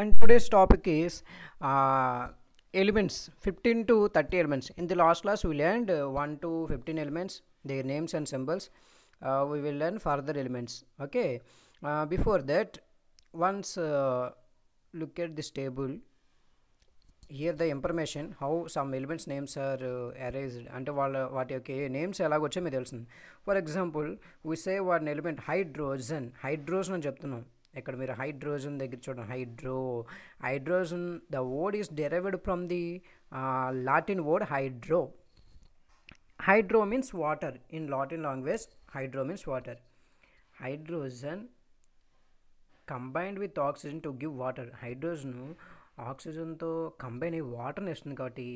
and today's topic is uh, elements 15 to 30 elements in the last class we learned uh, 1 to 15 elements their names and symbols uh, we will learn further elements okay uh, before that once uh, look at this table here the information how some elements names are uh, arranged అంటే what okay names names ఎలాగొచ్చో మీకు తెలుస్తుంది for example we hydrogen one element hydrogen ఇక్కడ మీరు hydrogen దగ్గర చూడండి hydro hydrogen the word is derived from the Latin word hydro hydro means water in Latin language hydro means water hydrogen combined with oxygen to give water hydrogen ఆక్సిజన్తో combine అయ్యి వాటర్ని ఇస్తుంది కాబట్టి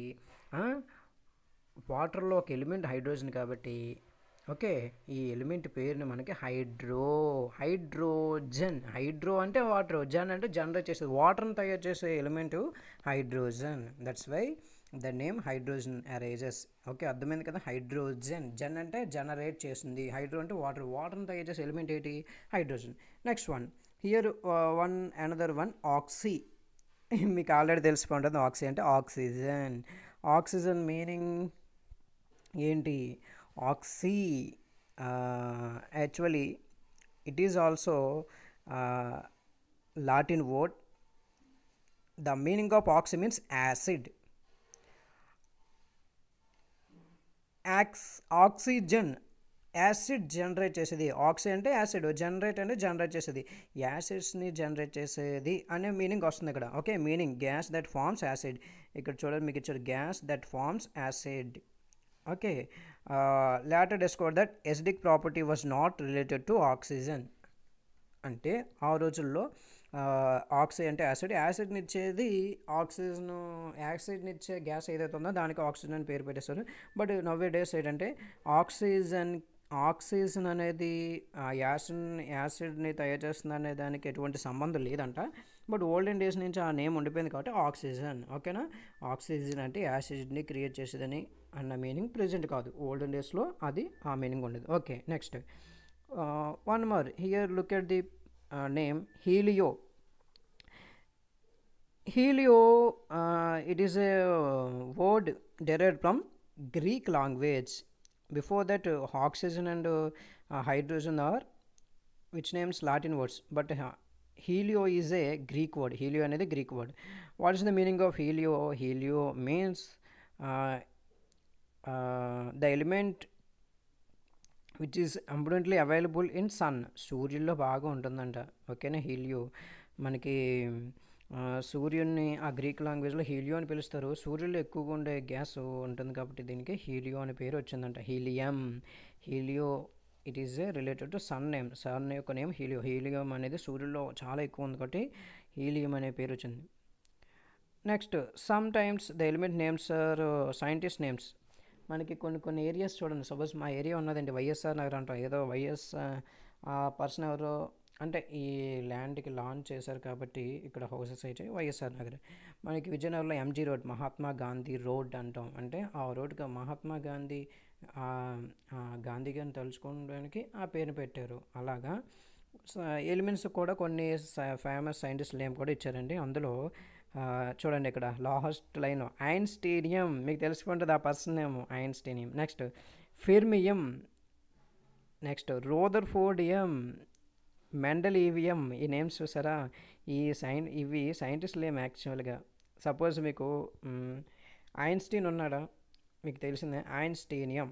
వాటర్లో ఒక ఎలిమెంట్ హైడ్రోజన్ కాబట్టి okay ఈ element పేరుని మనకి హైడ్రో హైడ్రోజన్ హైడ్రో అంటే వాటర్ జన్ అంటే జనరేట్ చేసేది వాటర్ని తయారు చేసే element hydrogen that's why the name hydrogen arises okay అర్థమైంది కదా హైడ్రోజన్ జన్ అంటే జనరేట్ చేస్తుంది హైడ్రో అంటే వాటర్ వాటర్ని తయారు చేసే ఎలిమెంట్ ఏంటి hydrogen next one here one another one oxy మీకు ఆల్రెడీ తెలిసిపోతుంది ఆక్సీ అంటే ఆక్సిజన్ ఆక్సిజన్ మీనింగ్ ఏంటి oxy uh, actually it is also uh, latin word the meaning of oxy means acid oxygen acid generate చేసేది oxy అంటే acid generate అంటే generate చేసేది యాసిడ్స్ని generate చేసేది అనే మీనింగ్ వస్తుంది ఇక్కడ okay meaning gas that forms acid ఇక్కడ చూడండి మీకు ఇచ్చారు gas that forms acid okay later discover that acidic property was not related to oxygen అంటే ఆ రోజుల్లో ఆక్సిడ్ అంటే యాసిడ్ యాసిడ్నిచ్చేది ఆక్సిజన్ ఇచ్చే గ్యాస్ ఏదైతే ఉందో దానికి ఆక్సిజన్ పేరు పెట్టేస్తారు బట్ నవ్వే డేస్ ఏంటంటే ఆక్సిజన్ ఆక్సిజన్ అనేది ఆ యాసిడ్ యాసిడ్ని తయారు చేస్తుంది అనే దానికి ఎటువంటి సంబంధం లేదంట బట్ ఓల్డెన్ డేస్ నుంచి ఆ నేమ్ ఉండిపోయింది కాబట్టి ఆక్సిజన్ ఓకేనా ఆక్సిజన్ అంటే యాసిడ్ని క్రియేట్ చేసేదని అన్న మీనింగ్ ప్రజెంట్ కాదు ఓల్డెన్ డేస్లో అది ఆ మీనింగ్ ఉండేది okay next one more here look at the name helio helio it is a word derived from Greek language before that uh, oxygen and uh, hydrogen are which names latin words but helio is a greek word helio another greek word what is the meaning of helio helio means the element which is abundantly available in sun సూర్యుల్లో బాగా ఉంటుందంట ఓకేనా Helio మనకి సూర్యుడిని ఆ Greek లాంగ్వేజ్లో Helio అని పిలుస్తారు సూర్యులు ఎక్కువగా ఉండే గ్యాస్ ఉంటుంది కాబట్టి దీనికి హీలియో అనే పేరు వచ్చిందంట helium helio it is related to sun name sun యొక్క నేమ్ హీలియో హీలియం అనేది సూర్యుల్లో చాలా ఎక్కువ ఉంది కాబట్టి హీలియం అనే పేరు వచ్చింది next sometimes the element names are scientist names మనకి కొన్ని కొన్ని ఏరియాస్ చూడండి సపోజ్ మా ఏరియా ఉన్నదండి వైఎస్ఆర్ నగర్ అంటాం ఏదో వైఎస్ ఆ పర్సన్ ఎవరో అంటే ఈ ల్యాండ్కి లాంచ్ చేశారు కాబట్టి ఇక్కడ హౌసెస్ అయితే వైఎస్ఆర్ నగర్ మనకి విజయనగరంలో MG road Mahatma Gandhi road అంటాం అంటే ఆ రోడ్కి మహాత్మా గాంధీ గాంధీ గారిని తలుచుకోవడానికి ఆ పేరు పెట్టారు అలాగా ఎలిమెంట్స్ కూడా కొన్ని ఫేమస్ సైంటిస్ట్ నేమ్ కూడా ఇచ్చారండి అందులో చూడండి ఇక్కడ లాహస్ట్ లైన్ ఐన్ స్టేడియం మీకు తెలుసుకుంటుంది ఆ person name einsteinium next fermium next rutherfordium ఫోర్డియం మెండలీవియం ఈ నేమ్స్ చూసారా ఈ సైన్ ఇవి ఏం యాక్చువల్గా సపోజ్ మీకు ఐన్స్టీన్ ఉన్నాడా మీకు తెలిసిందే ఐన్స్టీనియం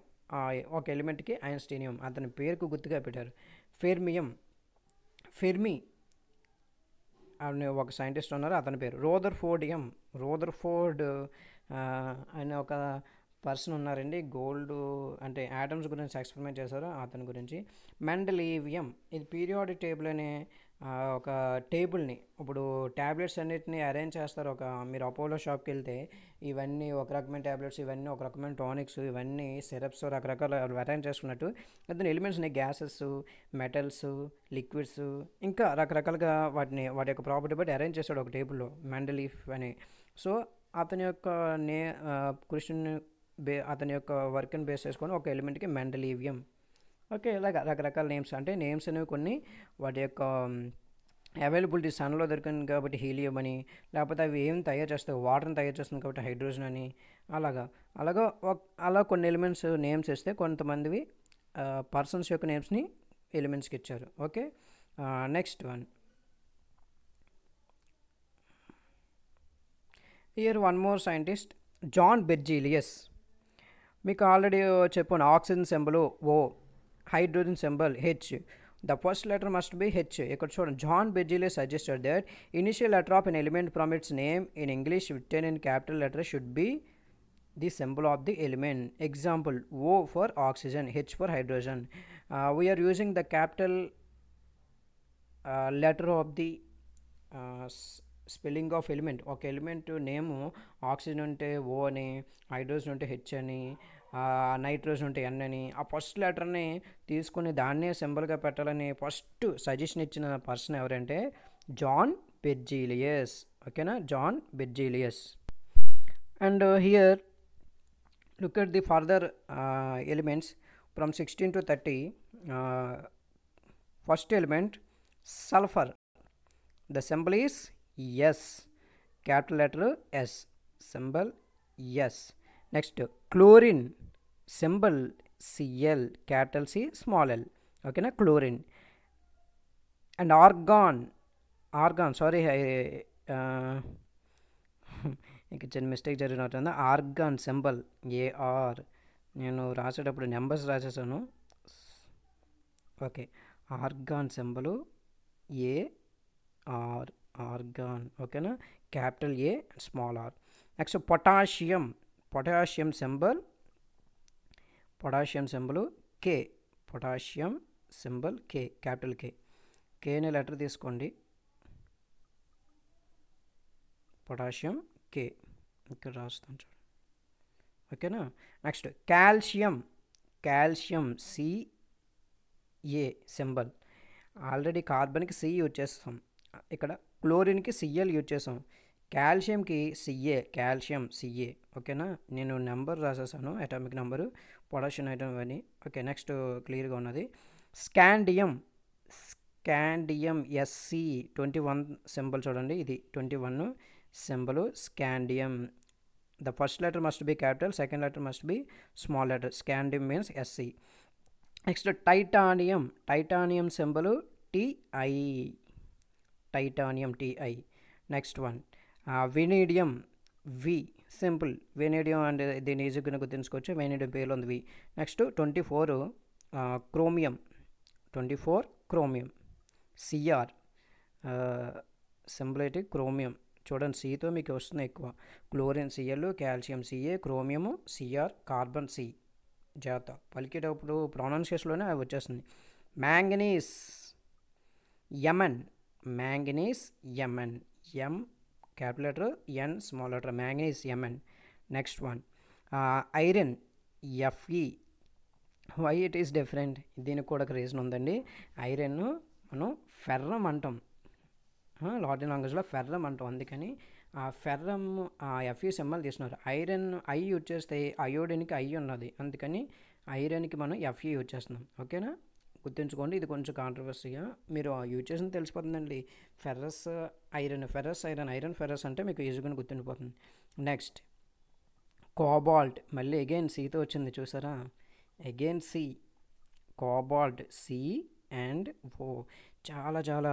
ఒక ఎలిమెంట్కి ఐన్స్టీనియం అతని పేరుకు గుర్తుగా పెట్టారు ఫెర్మియం ఫెర్మి అని ఒక సైంటిస్ట్ ఉన్నారు అతని పేరు రోదర్ ఫోర్డియం రోదర్ ఫోర్డ్ అనే ఒక పర్సన్ ఉన్నారండి గోల్డ్ అంటే యాటమ్స్ గురించి ఎక్స్పెరిమెంట్ చేశారు అతని గురించి మెండలీవియం ఇది పీరియాడిక్ టేబుల్ అనే ఒక టేబుల్ని ఇప్పుడు ట్యాబ్లెట్స్ అన్నిటిని అరేంజ్ చేస్తారు ఒక మీరు అపోలో షాప్కి వెళ్తే ఇవన్నీ ఒక రకమైన ట్యాబ్లెట్స్ ఇవన్నీ ఒక రకమైన టానిక్స్ ఇవన్నీ సిరప్స్ రకరకాల అరేంజ్ చేసుకున్నట్టు అతని ఎలిమెంట్స్ ఉన్నాయి గ్యాసెస్ మెటల్స్ లిక్విడ్స్ ఇంకా రకరకాలుగా వాటిని వాటి యొక్క ప్రాపర్టీ బట్టి అరేంజ్ చేస్తాడు ఒక టేబుల్లో మెండలీఫ్ అని సో అతని యొక్క నే కృష్ణుని బే అతని యొక్క వర్క్ని బేస్ చేసుకొని ఒక ఎలిమెంట్కి మెండలీవియం ఓకే ఇలాగ రకరకాల నేమ్స్ అంటే నేమ్స్ అనేవి కొన్ని వాటి యొక్క అవైలబిలిటీ um, సన్లో దొరికింది కాబట్టి హీలియం అని లేకపోతే అవి ఏం తయారు చేస్తాయి వాటర్ని తయారు చేస్తుంది కాబట్టి హైడ్రోజన్ అని అలాగా అలాగా అలా కొన్ని ఎలిమెంట్స్ నేమ్స్ ఇస్తే కొంతమందివి పర్సన్స్ యొక్క నేమ్స్ని ఎలిమెంట్స్కి ఇచ్చారు okay next one here one more scientist John Berzelius మీకు ఆల్రెడీ చెప్పాను oxygen symbol O hydrogen symbol H the first letter must be H ఇక్కడ చూడండి John Berzelius suggested that initial letter of an element from its name in English written in capital letter should be the symbol of the element example O for oxygen H for hydrogen we're using the capital letter of the spelling of element ఒక element name oxygen ఉంటే O అని hydrogen ఉంటే H అని nitrogen ఉంటే ఎన్ అని ఆ first లెటర్ని తీసుకుని దాన్నే సింబల్గా పెట్టాలని ఫస్ట్ సజెషన్ ఇచ్చిన పర్సన్ ఎవరంటే జాన్ బెర్జీలియస్ ఓకేనా John Berzelius and here look at the further elements from sixteen to thirty first element sulphur the symbol is S capital letter S symbol S next chlorine symbol CL capital C small L ఓకేనా chlorine and argon argon sorry ఇంకా చిన్న mistake జరిగినట్టుంది argon symbol AR నేను రాసేటప్పుడు numbers రాసేసాను okay argon symbol AR argon ఓకేనా capital A and small R next potassium potassium symbol potassium symbol K potassium symbol K capital K అనే letter తీసుకోండి potassium K ఇక్కడ రాస్తాం చూడండి ఓకేనా next calcium calcium CA symbol already కార్బన్కి C వచ్చేస్తాం ఇక్కడ క్లోరిన్కి సిఎల్ యూజ్ చేసాం కాల్షియంకి సిఏ కాల్షియం సిఏ ఓకేనా నేను నెంబర్ రాసేసాను అటామిక్ నెంబరు పొడాషియం ఐటమ్ అని ఓకే నెక్స్ట్ క్లియర్గా ఉన్నది scandium scandium SC twenty one symbol చూడండి ఇది twenty one symbol scandium the first letter must be capital second letter must be small letter scandium means SC next titanium titanium symbol TI titanium TI next one vanadium V simple vanadium అంటే దీని easy కనుక తెలుసుకోవచ్చు vanadium పేర్లు ఉంది V next twenty four chromium twenty four chromium CR అయితే chromium చూడండి సితో మీకు వస్తుంది ఎక్కువ chlorine CL calcium CA chromium CR carbon C జాత పలికేటప్పుడు ప్రొనౌన్సియేషన్లోనే అవి వచ్చేస్తుంది మ్యాంగనీస్ యమన్ manganese MN M capital letter N small letter manganese MN next one iron FE why it is different దీనికి కూడా ఒక రీజన్ ఉందండి ఐరన్ మనం ఫెర్రం అంటాం లాటిన్ లాంగ్వేజ్లో ఫెర్రం అంటాం అందుకని ఆ ఫెర్రం ఆ ఎఫ్ఈ సింబల్ తీసినారు ఐరన్ ఐ యూజ్ చేస్తే అయోడిన్కి ఐ ఉన్నది అందుకని ఐరన్కి మనం ఎఫ్ఈ యూజ్ చేస్తున్నాం ఓకేనా గుర్తుంచుకోండి ఇది కొంచెం కాంట్రవర్సీగా మీరు యూజ్ చేసిన తెలిసిపోతుందండి ferrous iron ferrous iron iron ferrous అంటే మీకు ఈజీగా గుర్తుండిపోతుంది నెక్స్ట్ కోబాల్ట్ మళ్ళీ అగైన్ సీతో వచ్చింది చూసారా again C cobalt C and O చాలా చాలా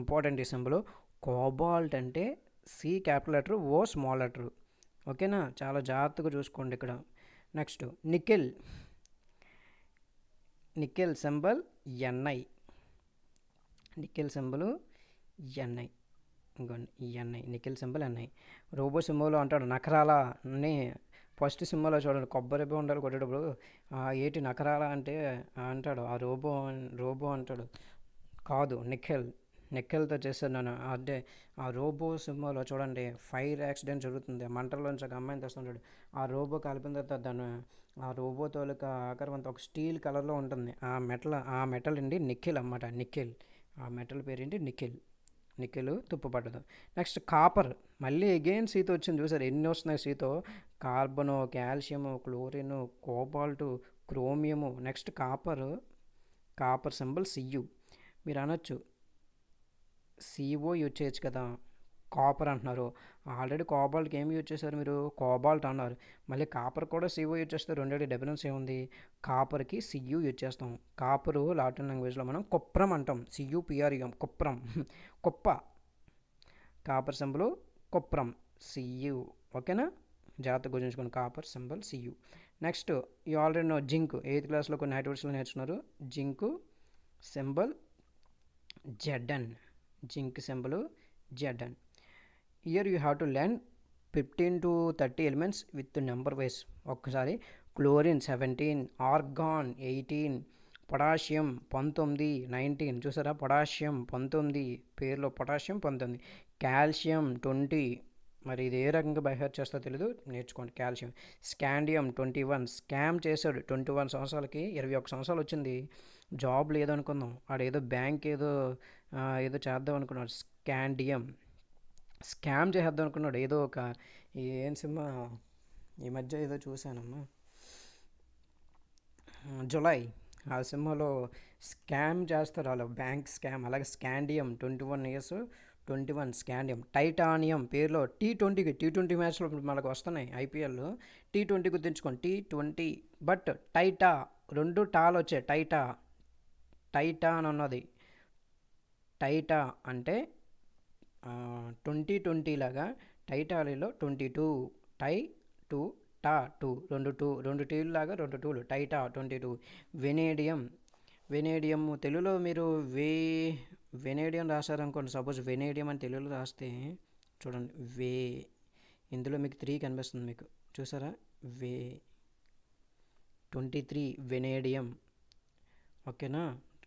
ఇంపార్టెంట్ ఈ సింబల్ కోబాల్ట్ అంటే C capital letter O small letter ఓకేనా చాలా జాగ్రత్తగా చూసుకోండి ఇక్కడ next nickel nickel symbol NI nickel symbol NI ఇంకోండి ఎన్ఐ నికెల్ సింబల్ ఎన్ఐ రోబో సింబల్ అంటాడు నకరాల అని ఫస్ట్ సింబల్ చూడండి కొబ్బరి ఉండాలి కొట్టేటప్పుడు ఏటి నకరాల అంటే అంటాడు ఆ రోబో రోబో అంటాడు కాదు నిఖిల్ నిఖిల్తో చేశాను నేను అంటే ఆ రోబో సినిమాలో చూడండి ఫైర్ యాక్సిడెంట్ జరుగుతుంది నుంచి ఒక అమ్మాయిని తెస్తుంటాడు ఆ రోబో కలిపిన తర్వాత దాన్ని ఆ రోబో తోలిక ఆకారం ఒక స్టీల్ కలర్లో ఉంటుంది ఆ మెటల్ ఆ మెటల్ అండి నిఖిల్ అన్నమాట నిఖిల్ ఆ మెటల్ పేరేంటి నిఖిల్ నిఖిల్ తుప్పు పట్టదు నెక్స్ట్ కాపర్ మళ్ళీ అగైన్ సీత వచ్చింది చూసారు ఎన్ని వస్తున్నాయి సీతో carbon calcium chlorine cobalt chromium next copper copper symbol CU మీరు అనొచ్చు సిఓ యూజ్ చేయొచ్చు కదా కాపర్ అంటున్నారు ఆల్రెడీ కాబాల్ట్కి ఏమి యూజ్ చేశారు మీరు కోబాల్ట్ అన్నారు మళ్ళీ కాపర్ కూడా సియూ యూజ్ చేస్తే రెండేడు డిఫరెన్స్ ఏముంది కాపర్కి సియూ యూజ్ చేస్తాం కాపరు లాటిన్ లాంగ్వేజ్లో మనం కుప్రం అంటాం సియు పిఆర్యుఎం కుప్రం కుప్ప కాపర్ సింబల్ కుప్రం సియు ఓకేనా జాగ్రత్త గుర్తించుకోండి copper symbol CU next you already know zinc eighth క్లాస్లో కొన్ని యాక్టివిటీస్లో నేర్చుకున్నారు zinc symbol ZN zinc symbol ZN here you have to learn fifteen to thirty elements with number wise ఒక్కసారి chlorine seventeen argon eighteen potassium పంతొమ్మిది nineteen చూసారా potassium పంతొమ్మిది పేర్లో potassium పంతొమ్మిది కాల్షియం ట్వంటీ మరి ఇది ఏ రకంగా బిహేవ్ చేస్తో తెలియదు నేర్చుకోండి calcium scandium twenty one scam చేశాడు ట్వంటీ వన్ సంవత్సరాలకి ఇరవై ఒక సంవత్సరాలు వచ్చింది జాబ్ లేదనుకుందాం ఆడేదో బ్యాంక్ ఏదో ఏదో చేద్దాం అనుకున్నాడు స్కాండియం స్కామ్ చేసేద్దాం అనుకున్నాడు ఏదో ఒక ఏం సినిమా ఈ మధ్య ఏదో చూశానమ్మా జులై ఆ సినిమాలో స్కామ్ చేస్తారు వాళ్ళు బ్యాంక్ స్కామ్ అలాగే scandium twenty one years twenty one scandium titanium పేరులో టీ ట్వంటీకి టీ ట్వంటీ మ్యాచ్లు మనకు వస్తున్నాయి ఐపీఎల్ టీ ట్వంటీ గుర్తుంచుకోండి టీ ట్వంటీ బట్ టైటా రెండు టాలు వచ్చాయి టైటా టైటా అని ఉన్నది టైటా అంటే ట్వంటీ ట్వంటీ లాగా టైటాలీలో ట్వంటీ టూ టై టూ టా టూ రెండు టూ రెండు టీలు లాగా రెండు టూలు టైటా ట్వంటీ టూ వెనేడియం వెనేడియం తెలుగులో మీరు వే వెనేడియం రాశారనుకోండి సపోజ్ వెనేడియం అని తెలుగులో రాస్తే చూడండి వే ఇందులో మీకు త్రీ కనిపిస్తుంది మీకు చూసారా వే ట్వంటీ త్రీ వెనేడియం ఓకేనా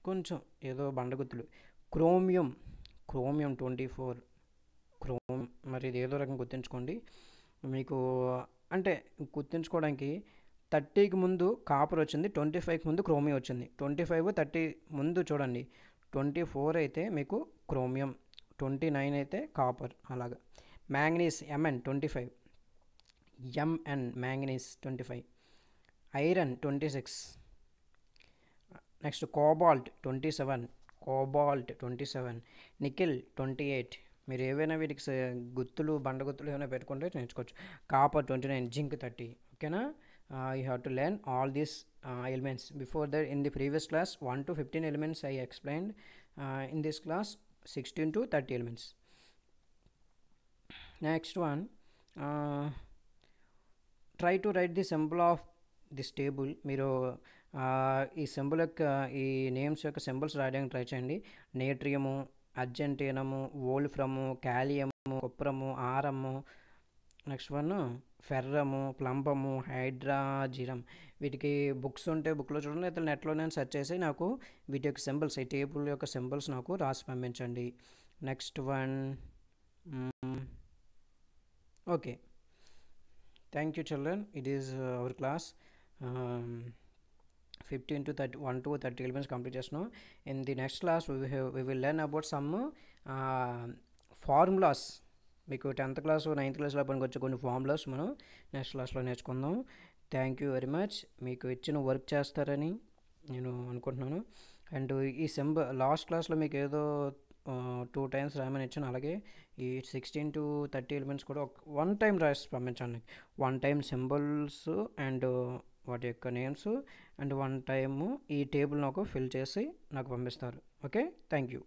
కొంచెం ఏదో బండగుత్తులు chromium chromium twenty four chrome మరి ఇది ఏదో రకం గుర్తుంచుకోండి మీకు అంటే గుర్తుంచుకోవడానికి థర్టీకి ముందు కాపర్ వచ్చింది ట్వంటీ ఫైవ్కి ముందు క్రోమియం వచ్చింది ట్వంటీ ఫైవ్ థర్టీ ముందు చూడండి ట్వంటీ ఫోర్ అయితే మీకు క్రోమియం ట్వంటీ నైన్ అయితే కాపర్ అలాగా manganese MN twenty five MN manganese twenty five iron twenty six next cobalt twenty seven cobalt twenty seven nickel twenty eight మీరు ఏవైనా వీటికి గుర్తులు బండ గుర్తులు ఏమైనా పెట్టుకుంటే నేర్చుకోవచ్చు copper twenty nine zinc thirty ఓకేనా you have to learn all these elements before that in the previous class one to fifteen elements I explained in this class sixteen to thirty elements next one try to write the symbol of this table మీరు ఈ symbol యొక్క ఈ names యొక్క symbols రాయడానికి try చేయండి నేట్రియము అర్జెంటీనము వోల్ఫ్రము క్యాలియము కుప్రము ఆరము next one ఫెర్రము ప్లంబము హైడ్రాజిరం వీటికి books ఉంటే బుక్లో చూడండి అయితే నెట్లో నేను సెర్చ్ చేసి నాకు వీటి యొక్క సింబల్స్ ఈ టేబుల్ యొక్క సింబల్స్ నాకు రాసి పంపించండి next one okay thank you children it is our class fifteen into thirty one to thirty elements complete చేసినాం in the next class we will learn about some formulas మీకు tenth class ninth క్లాస్లో పనికొచ్చే కొన్ని formulas మనం next క్లాస్లో నేర్చుకుందాం thank you very much మీకు ఇచ్చిన వర్క్ చేస్తారని నేను అనుకుంటున్నాను అండ్ ఈ సెంబ లాస్ట్ క్లాస్లో మీకు ఏదో టూ టైమ్స్ రాయమని ఇచ్చాను అలాగే ఈ సిక్స్టీన్ టు థర్టీ ఎలిమెంట్స్ కూడా వన్ టైం రాసి పంపించండి వన్ టైం సింబల్స్ అండ్ వాటి యొక్క నేమ్స్ అండ్ వన్ టైము ఈ టేబుల్ నాకు ఫిల్ చేసి నాకు పంపిస్తారు ఓకే థ్యాంక్ యూ